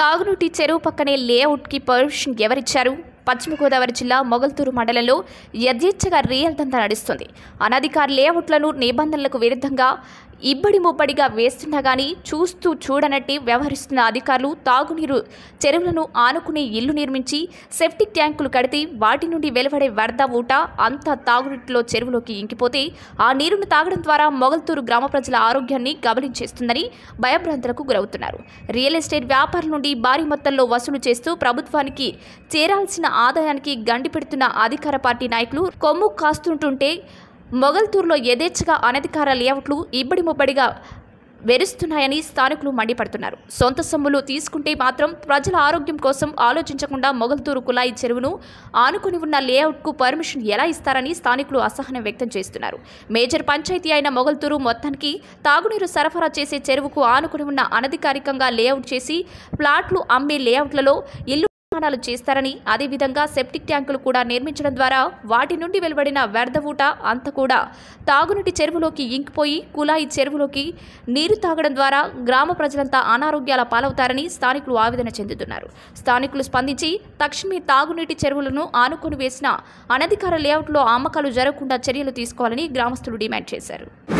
తాగునీటి చెరువు పక్కనే లేఅవుట్కి పర్మిషన్ ఎవరిచ్చారు పశ్చిమ గోదావరి జిల్లా మొగల్తూరు మండలంలో యథేచ్ఛగా రియల్ దంతా నడుస్తుంది అనధికార లేఅవుట్లను నిబంధనలకు విరుద్ధంగా ఇబ్బడి ముబ్బడిగా వేస్తున్నా కానీ చూస్తూ చూడనట్టే వ్యవహరిస్తున్న అధికారులు తాగునీరు చెరువులను ఆనుకునే ఇల్లు నిర్మించి సెప్టిక్ ట్యాంకులు కడితే వాటి నుండి వెలువడే వరద ఊట అంతా తాగునీటిలో చెరువులోకి ఇంకిపోతే ఆ నీరును తాగడం ద్వారా మొగల్తూరు గ్రామ ప్రజల ఆరోగ్యాన్ని గమనించేస్తుందని భయభ్రాంతులకు గురవుతున్నారు రియల్ ఎస్టేట్ వ్యాపారుల నుండి భారీ మొత్తంలో వసూలు చేస్తూ ప్రభుత్వానికి చేరాల్సిన ఆదాయానికి గండి పెడుతున్న అధికార పార్టీ నాయకులు కొమ్ము కాస్తుంటుంటే మొగల్తూర్లో యథేచ్ఛగా అనధికార లేఅవుట్లు ఇబ్బడి ముబ్బడిగా వెరుస్తున్నాయని స్థానికులు మండిపడుతున్నారు సొంత సొమ్ములు తీసుకుంటే మాత్రం ప్రజల ఆరోగ్యం కోసం ఆలోచించకుండా మొగల్తూరు కులాయి చెరువును ఆనుకుని ఉన్న లేఅవుట్కు పర్మిషన్ ఎలా ఇస్తారని స్థానికులు అసహనం వ్యక్తం చేస్తున్నారు మేజర్ పంచాయతీ అయిన మొగల్తూరు మొత్తానికి తాగునీరు సరఫరా చేసే చెరువుకు ఆనుకుని ఉన్న అనధికారికంగా లేఅవుట్ చేసి ప్లాట్లు అమ్మే లేఅవుట్లలో ఇల్లు నిర్మాణాలు చేస్తారని అదేవిధంగా సెప్టిక్ ట్యాంకులు కూడా నిర్మించడం ద్వారా వాటి నుండి వెలువడిన వ్యర్థవూట ఊట అంత కూడా తాగునీటి చెరువులోకి ఇంకిపోయి కులాయి చెరువులోకి నీరు తాగడం ద్వారా గ్రామ ప్రజలంతా అనారోగ్యాల పాలవుతారని స్థానికులు ఆవేదన చెందుతున్నారు స్థానికులు స్పందించి తక్షణమే తాగునీటి చెరువులను ఆనుకొని వేసిన అనధికార లేఅవుట్లో అమ్మకాలు జరగకుండా చర్యలు తీసుకోవాలని గ్రామస్తులు డిమాండ్ చేశారు